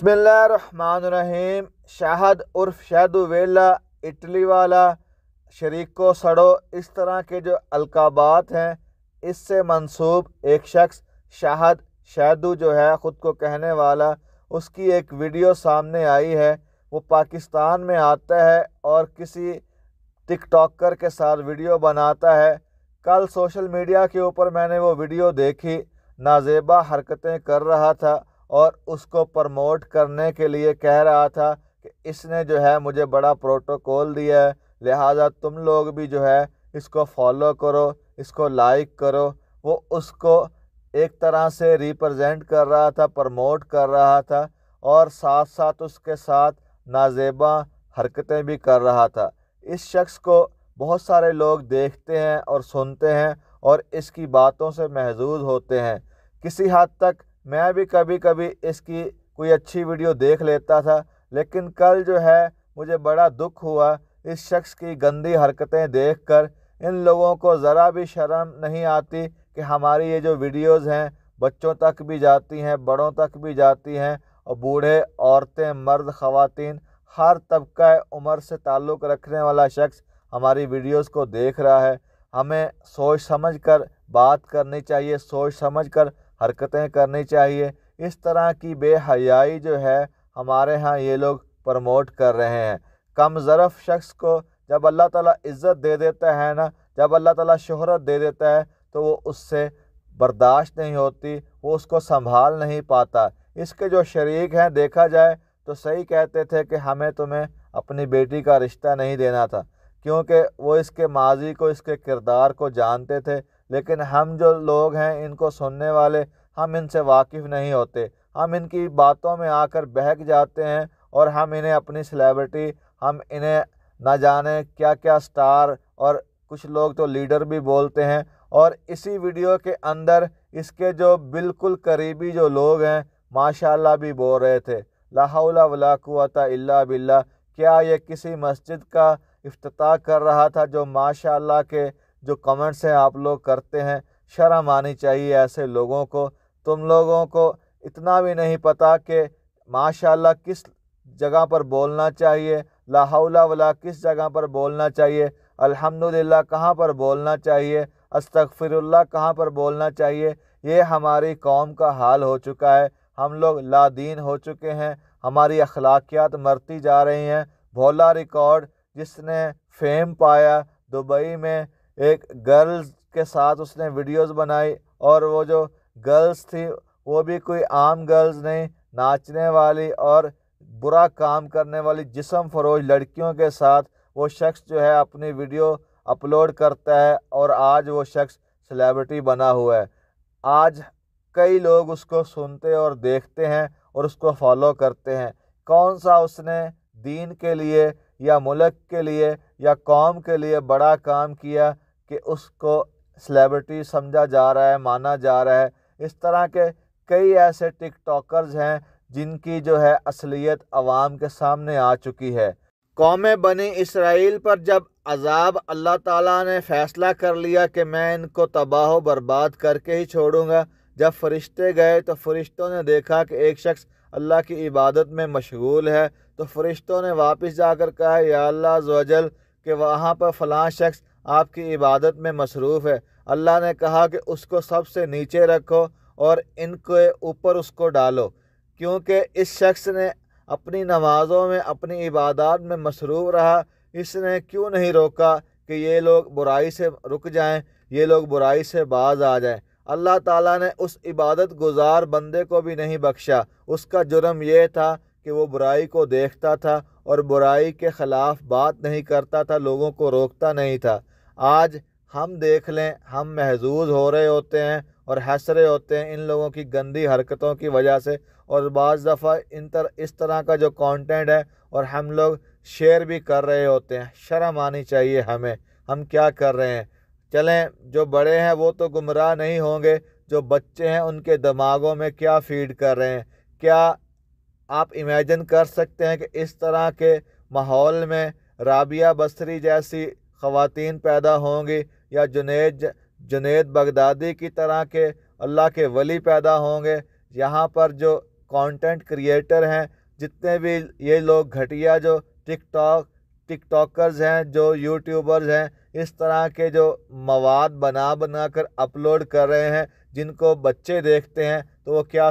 रहीम शाहद उर्फ शहद वेला इटली वाला शरीको सड़ो इस तरह के जो अलकाबात हैं इससे मंसूब एक शख्स शाहद शहदू जो है ख़ुद को कहने वाला उसकी एक वीडियो सामने आई है वो पाकिस्तान में आता है और किसी टिकटॉकर के साथ वीडियो बनाता है कल सोशल मीडिया के ऊपर मैंने वो वीडियो देखी नाजेबा हरकतें कर रहा था और उसको प्रमोट करने के लिए कह रहा था कि इसने जो है मुझे बड़ा प्रोटोकॉल दिया है लिहाजा तुम लोग भी जो है इसको फॉलो करो इसको लाइक करो वो उसको एक तरह से रिप्रेजेंट कर रहा था प्रमोट कर रहा था और साथ साथ उसके साथ नाजेबा हरकतें भी कर रहा था इस शख्स को बहुत सारे लोग देखते हैं और सुनते हैं और इसकी बातों से महजूज होते हैं किसी हद हाँ तक मैं भी कभी कभी इसकी कोई अच्छी वीडियो देख लेता था लेकिन कल जो है मुझे बड़ा दुख हुआ इस शख्स की गंदी हरकतें देखकर इन लोगों को ज़रा भी शर्म नहीं आती कि हमारी ये जो वीडियोस हैं बच्चों तक भी जाती हैं बड़ों तक भी जाती हैं और बूढ़े औरतें मर्द ख़वातीन हर तबका उम्र से ताल्लुक़ रखने वाला शख्स हमारी वीडियोस को देख रहा है हमें सोच समझ कर बात करनी चाहिए सोच समझ कर हरकतें करनी चाहिए इस तरह की बेहयाई जो है हमारे यहाँ ये लोग प्रमोट कर रहे हैं कम ज़रफ़ शख्स को जब अल्लाह ताला इज़्ज़त दे देता है ना जब अल्लाह ताला शोहरत दे देता है तो वो उससे बर्दाश्त नहीं होती वो उसको संभाल नहीं पाता इसके जो शरीक हैं देखा जाए तो सही कहते थे कि हमें तुम्हें अपनी बेटी का रिश्ता नहीं देना था क्योंकि वो इसके माजी को इसके किरदार को जानते थे लेकिन हम जो लोग हैं इनको सुनने वाले हम इनसे वाकिफ़ नहीं होते हम इनकी बातों में आकर बहक जाते हैं और हम इन्हें अपनी सेलेब्रिटी हम इन्हें ना जाने क्या क्या स्टार और कुछ लोग तो लीडर भी बोलते हैं और इसी वीडियो के अंदर इसके जो बिल्कुल करीबी जो लोग हैं माशाल्लाह भी बोल रहे थे लाहौला वलाकुआता इल्ला बिल्ला क्या ये किसी मस्जिद का अफ्ताह कर रहा था जो माशाल्लाह के जो कमेंट्स हैं आप लोग करते हैं शर्म आनी चाहिए ऐसे लोगों को तुम लोगों को इतना भी नहीं पता कि माशाल्लाह किस जगह पर बोलना चाहिए लाहौला वाला किस जगह पर बोलना चाहिए अल्हम्दुलिल्लाह कहाँ पर बोलना चाहिए अस्तगफिरुल्लाह कहाँ पर बोलना चाहिए ये हमारी कौम का हाल हो चुका है हम लोग लादीन हो चुके हैं हमारी अखलाकियात मरती जा रही हैं भोला रिकॉर्ड जिसने फेम पाया दुबई में एक गर्ल्स के साथ उसने वीडियोस बनाई और वो जो गर्ल्स थी वो भी कोई आम गर्ल्स नहीं नाचने वाली और बुरा काम करने वाली जिसम फरोज लड़कियों के साथ वो शख्स जो है अपनी वीडियो अपलोड करता है और आज वो शख्स सेलेब्रिटी बना हुआ है आज कई लोग उसको सुनते और देखते हैं और उसको फॉलो करते हैं कौन सा उसने दीन के लिए या मुल्क के लिए या कौम के लिए बड़ा काम किया कि उसको सेलेब्रिटी समझा जा रहा है माना जा रहा है इस तरह के कई ऐसे टिकटॉकर्स हैं जिनकी जो है असलियत आवाम के सामने आ चुकी है कौम बनी इसराइल पर जब अजाब अल्लाह ताला ने फ़ैसला कर लिया कि मैं इनको तबाह बर्बाद करके ही छोड़ूंगा जब फरिश्ते गए तो फरिश्तों ने देखा कि एक शख्स अल्लाह की इबादत में मशगूल है तो फरिश्तों ने वापस जाकर कहा या अल्लाह जोजल कि वहाँ पर फ़लाँ शख्स आपकी इबादत में मसरूफ़ है अल्लाह ने कहा कि उसको सबसे नीचे रखो और इनके ऊपर उसको डालो क्योंकि इस शख्स ने अपनी नमाज़ों में अपनी इबादत में मसरूफ़ रहा इसने क्यों नहीं रोका कि ये लोग बुराई से रुक जाएं ये लोग बुराई से बाज आ जाएं अल्लाह ताला ने उस इबादत गुजार बंदे को भी नहीं बख्शा उसका जुर्म यह था कि वो बुराई को देखता था और बुराई के ख़िलाफ़ बात नहीं करता था लोगों को रोकता नहीं था आज हम देख लें हम महजूज हो रहे होते हैं और हंस रहे होते हैं इन लोगों की गंदी हरकतों की वजह से और बज़ दफ़ा इन तर इस तरह का जो कंटेंट है और हम लोग शेयर भी कर रहे होते हैं शर्म आनी चाहिए हमें हम क्या कर रहे हैं चलें जो बड़े हैं वो तो गुमराह नहीं होंगे जो बच्चे हैं उनके दिमागों में क्या फीड कर रहे हैं क्या आप इमेजन कर सकते हैं कि इस तरह के माहौल में राबिया बसरी जैसी ख़वान पैदा होंगी या जुनेद जुनेद बगदादी की तरह के अल्लाह के वली पैदा होंगे यहाँ पर जो कंटेंट क्रिएटर हैं जितने भी ये लोग घटिया जो टिकटॉक टिकटॉकर्स हैं जो यूट्यूबर्स हैं इस तरह के जो मवाद बना बना कर अपलोड कर रहे हैं जिनको बच्चे देखते हैं तो वो क्या